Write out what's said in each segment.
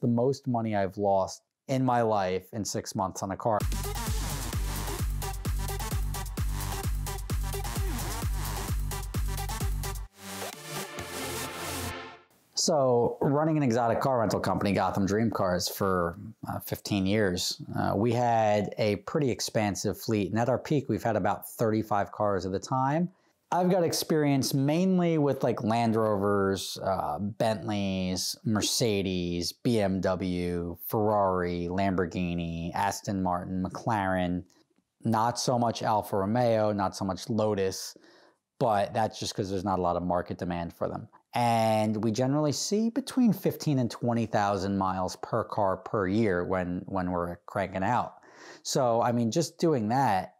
the most money I've lost in my life in six months on a car. So, running an exotic car rental company, Gotham Dream Cars, for uh, 15 years, uh, we had a pretty expansive fleet. And at our peak, we've had about 35 cars at a time. I've got experience mainly with like Land Rovers, uh, Bentleys, Mercedes, BMW, Ferrari, Lamborghini, Aston Martin, McLaren. Not so much Alfa Romeo, not so much Lotus, but that's just because there's not a lot of market demand for them. And we generally see between 15 and 20,000 miles per car per year when, when we're cranking out. So, I mean, just doing that,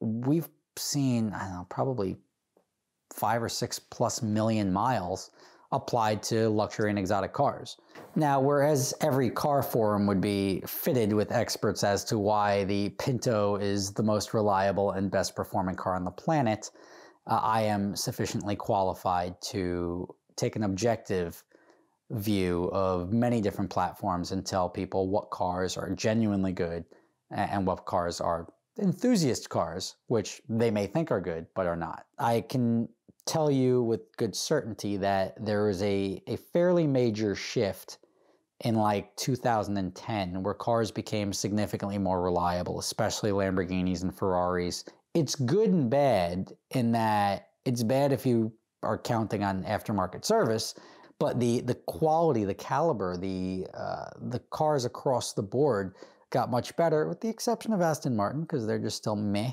we've seen, I don't know, probably five or six plus million miles applied to luxury and exotic cars. Now, whereas every car forum would be fitted with experts as to why the Pinto is the most reliable and best performing car on the planet, uh, I am sufficiently qualified to take an objective view of many different platforms and tell people what cars are genuinely good and what cars are enthusiast cars, which they may think are good but are not. I can tell you with good certainty that there was a, a fairly major shift in like 2010 where cars became significantly more reliable, especially Lamborghinis and Ferraris. It's good and bad in that it's bad if you are counting on aftermarket service, but the the quality, the caliber, the uh, the cars across the board got much better, with the exception of Aston Martin because they're just still meh.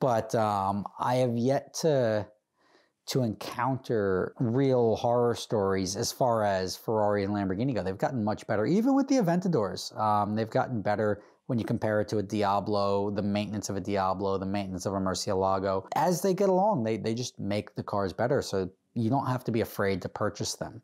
But um, I have yet to to encounter real horror stories as far as Ferrari and Lamborghini go. They've gotten much better, even with the Aventadors. Um, they've gotten better when you compare it to a Diablo, the maintenance of a Diablo, the maintenance of a Murcielago. As they get along, they, they just make the cars better. So you don't have to be afraid to purchase them.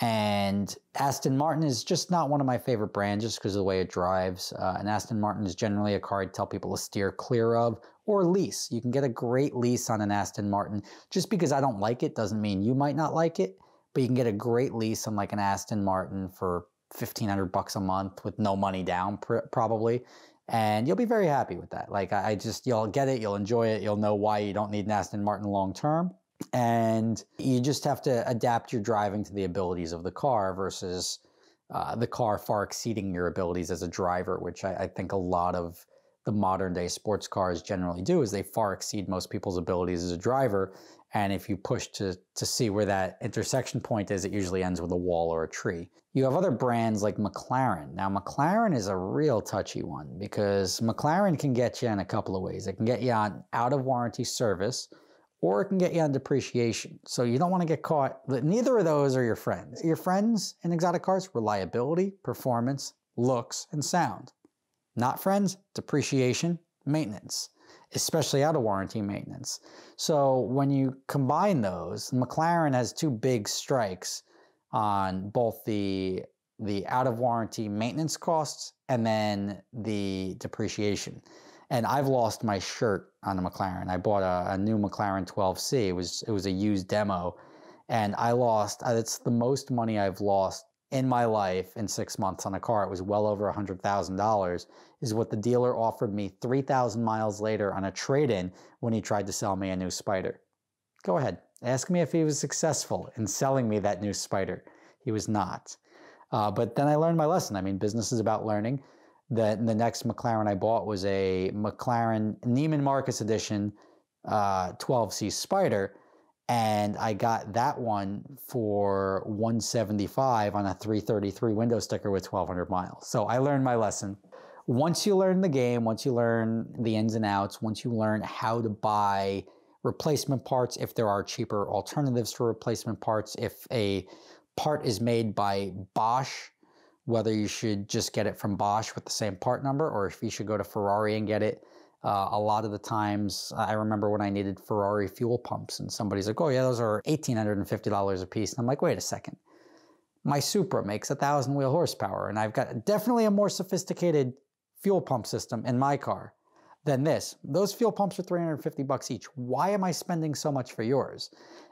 And Aston Martin is just not one of my favorite brands just because of the way it drives. Uh, and Aston Martin is generally a car I tell people to steer clear of or lease. You can get a great lease on an Aston Martin. Just because I don't like it doesn't mean you might not like it, but you can get a great lease on like an Aston Martin for 1500 bucks a month with no money down pr- probably and you'll be very happy with that like I, I just you'll get it you'll enjoy it you'll know why you don't need an aston martin long term and you just have to adapt your driving to the abilities of the car versus uh, the car far exceeding your abilities as a driver, which I, I, think a lot of the modern day sports cars generally do is they far exceed most people's abilities as a driver. And if you push to to see where that intersection point is, it usually ends with a wall or a tree. You have other brands like McLaren. Now McLaren is a real touchy one because McLaren can get you in a couple of ways. It can get you on out of warranty service or it can get you on depreciation. So you don't want to get caught. Neither of those are your friends. Your friends in exotic cars, reliability, performance, looks, and sound. Not friends, depreciation, maintenance, especially out of warranty maintenance. So when you combine those, McLaren has two big strikes on both the the out of warranty maintenance costs and then the depreciation and I've lost my shirt on a McLaren. I bought a, a, new McLaren 12C. It was it was a used demo, and I lost. Uh, it's the most money I've lost in my life in six months on a car. It was well over hundred thousand dollars. Is what the dealer offered me three thousand miles later on a trade-in when he tried to sell me a new Spider. Go ahead, ask me if he was successful in selling me that new Spider. He was not. Uh, but then I learned my lesson. I mean, business is about learning the, the next McLaren I bought was a McLaren Neiman Marcus edition uh, 12C Spider, and I got that one for 175 on a 333 window sticker with 1200 miles. So I learned my lesson. Once you learn the game, once you learn the ins and outs, once you learn how to buy replacement parts, if there are cheaper alternatives for replacement parts, if a part is made by Bosch whether you should just get it from Bosch with the same part number or if you should go to Ferrari and get it. Uh, a lot of the times, I remember when I needed Ferrari fuel pumps, and somebody's like, "Oh yeah, those are eighteen hundred and fifty dollars a piece," and I'm like, "Wait a second, my Supra makes a thousand wheel horsepower, and I've got definitely a more sophisticated fuel pump system in my car than this. Those fuel pumps are 350 bucks each. Why am I spending so much for yours?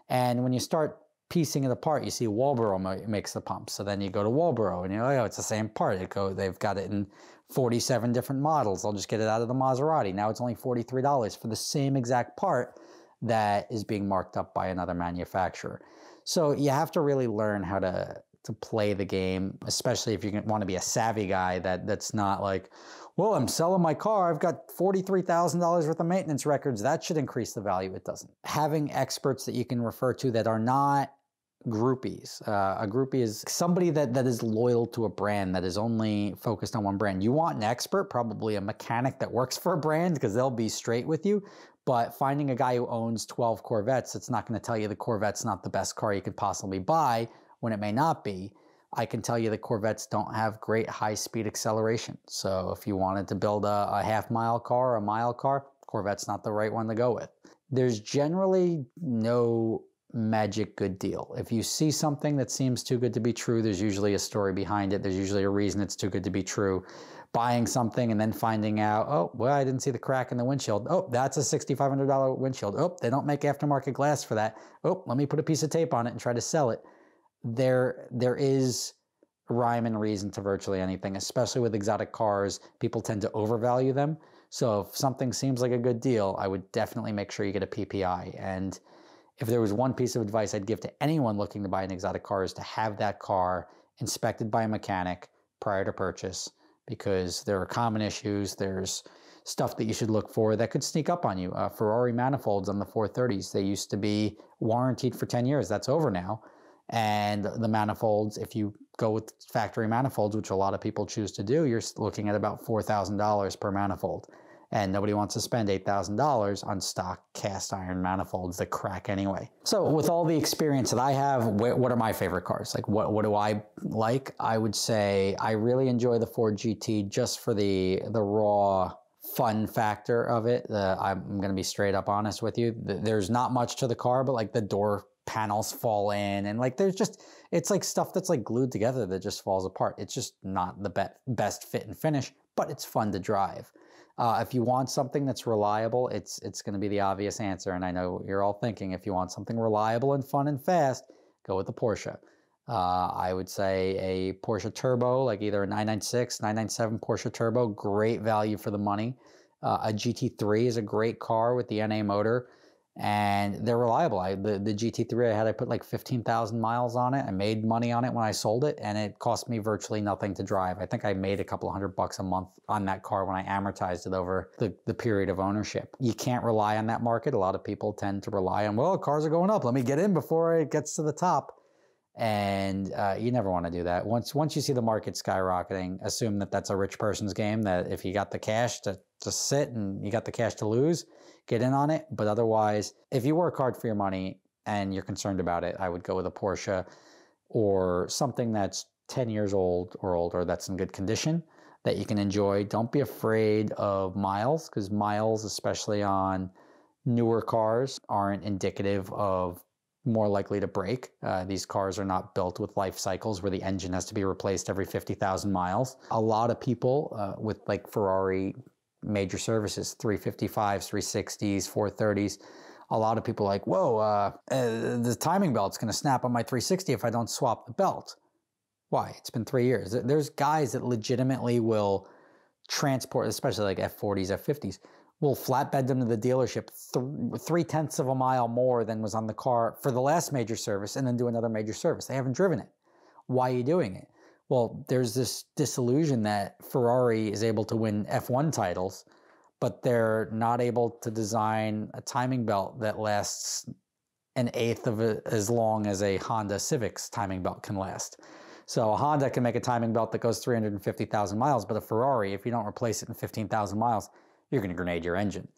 And when you start piecing it apart. You see Walboro makes the pump. So then you go to Walboro and you're like, oh, it's the same part. It go, they've got it in 47 different models. I'll just get it out of the Maserati. Now it's only $43 for the same exact part that is being marked up by another manufacturer. So you have to really learn how to to play the game, especially if you want to be a savvy guy that that's not like, well, I'm selling my car. I've got $43,000 worth of maintenance records. That should increase the value. It doesn't. Having experts that you can refer to that are not groupies. Uh, a groupie is somebody that, that is loyal to a brand that is only focused on one brand. You want an expert, probably a mechanic that works for a brand because they'll be straight with you. But finding a guy who owns 12 Corvettes, it's not going to tell you the Corvette's not the best car you could possibly buy when it may not be. I can tell you the Corvettes don't have great high speed acceleration. So if you wanted to build a, a half mile car, a mile car, Corvette's not the right one to go with. There's generally no magic good deal. If you see something that seems too good to be true, there's usually a story behind it. There's usually a reason it's too good to be true. Buying something and then finding out, oh, well, I didn't see the crack in the windshield. Oh, that's a $6,500 windshield. Oh, they don't make aftermarket glass for that. Oh, let me put a piece of tape on it and try to sell it. There, there is rhyme and reason to virtually anything, especially with exotic cars. People tend to overvalue them. So if something seems like a good deal, I would definitely make sure you get a PPI and if there was one piece of advice I'd give to anyone looking to buy an exotic car is to have that car inspected by a mechanic prior to purchase because there are common issues. There's stuff that you should look for that could sneak up on you. Uh, Ferrari manifolds on the 430s, they used to be warranted for 10 years. That's over now. And the manifolds, if you go with factory manifolds, which a lot of people choose to do, you're looking at about $4,000 per manifold and nobody wants to spend $8,000 on stock cast iron manifolds that crack anyway. So with all the experience that I have, wh what are my favorite cars? Like what, what do I like? I would say I really enjoy the Ford GT just for the, the raw fun factor of it. I'm going to be straight up honest with you. There's not much to the car, but like the door panels fall in and like there's just it's like stuff that's like glued together that just falls apart. It's just not the be best fit and finish, but it's fun to drive. Uh, if you want something that's reliable, it's it's going to be the obvious answer. And I know you're all thinking if you want something reliable and fun and fast, go with the Porsche. Uh, I would say a Porsche Turbo, like either a 996, 997 Porsche Turbo, great value for the money. Uh, a GT3 is a great car with the NA motor and they're reliable. I the, the GT3 I had I put like 15,000 miles on it. I made money on it when I sold it and it cost me virtually nothing to drive. I think I made a couple hundred bucks a month on that car when I amortized it over the, the period of ownership. You can't rely on that market. A lot of people tend to rely on, well, cars are going up. Let me get in before it gets to the top and uh, you never want to do that. Once once you see the market skyrocketing, assume that that's a rich person's game. That if you got the cash to to sit and you got the cash to lose, get in on it. But otherwise, if you work hard for your money and you're concerned about it, I would go with a Porsche or something that's 10 years old or older that's in good condition that you can enjoy. Don't be afraid of miles because miles, especially on newer cars, aren't indicative of more likely to break. Uh, these cars are not built with life cycles where the engine has to be replaced every 50,000 miles. A lot of people uh, with like Ferrari major services, 355s, 360s, 430s, a lot of people like, whoa, uh, uh, the timing belt's going to snap on my 360 if I don't swap the belt. Why? It's been three years. There's guys that legitimately will transport, especially like F40s, F50s, we'll flatbed them to the dealership th- three tenths of a mile more than was on the car for the last major service and then do another major service. They haven't driven it. Why are you doing it? Well, there's this disillusion that Ferrari is able to win F1 titles, but they're not able to design a timing belt that lasts an eighth of a, as long as a Honda Civic's timing belt can last. So a Honda can make a timing belt that goes 350,000 miles, but a Ferrari, if you don't replace it in 15,000 miles, you're going to grenade your engine.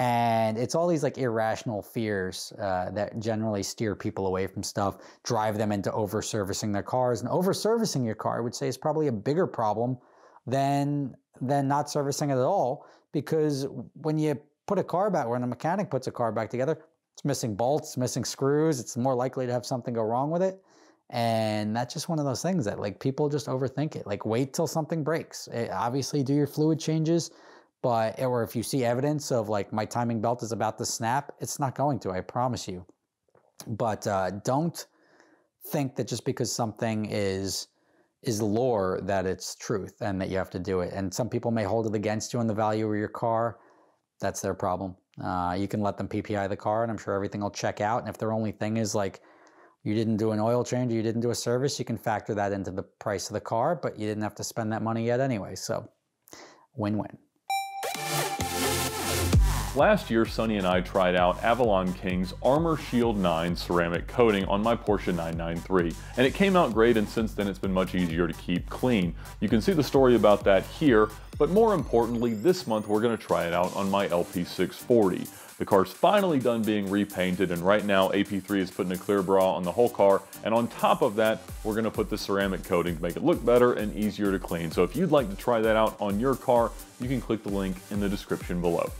And it's all these like irrational fears uh, that generally steer people away from stuff, drive them into over servicing their cars. And over servicing your car, I would say, is probably a bigger problem than than not servicing it at all. Because when you put a car back, when a mechanic puts a car back together, it's missing bolts, missing screws. It's more likely to have something go wrong with it. And that's just one of those things that like people just overthink it. Like wait till something breaks. It, eh, obviously, do your fluid changes but or if you see evidence of like my timing belt is about to snap, it's not going to. I promise you. But uh, don't think that just because something is is lore that it's truth and that you have to do it. And some people may hold it against you on the value of your car. That's their problem. Uh, you can let them PPI the car, and I'm sure everything will check out. And if their only thing is like you didn't do an oil change, you didn't do a service, you can factor that into the price of the car, but you didn't have to spend that money yet anyway. So, win win. Last year, Sonny and I tried out Avalon King's Armor Shield 9 ceramic coating on my Porsche 993, and it came out great and since then it's been much easier to keep clean. You can see the story about that here, but more importantly, this month we're going to try it out on my LP640. The car's finally done being repainted and right now AP3 is putting a clear bra on the whole car and on top of that we're going to put the ceramic coating to make it look better and easier to clean. So if you'd like to try that out on your car, you can click the link in the description below.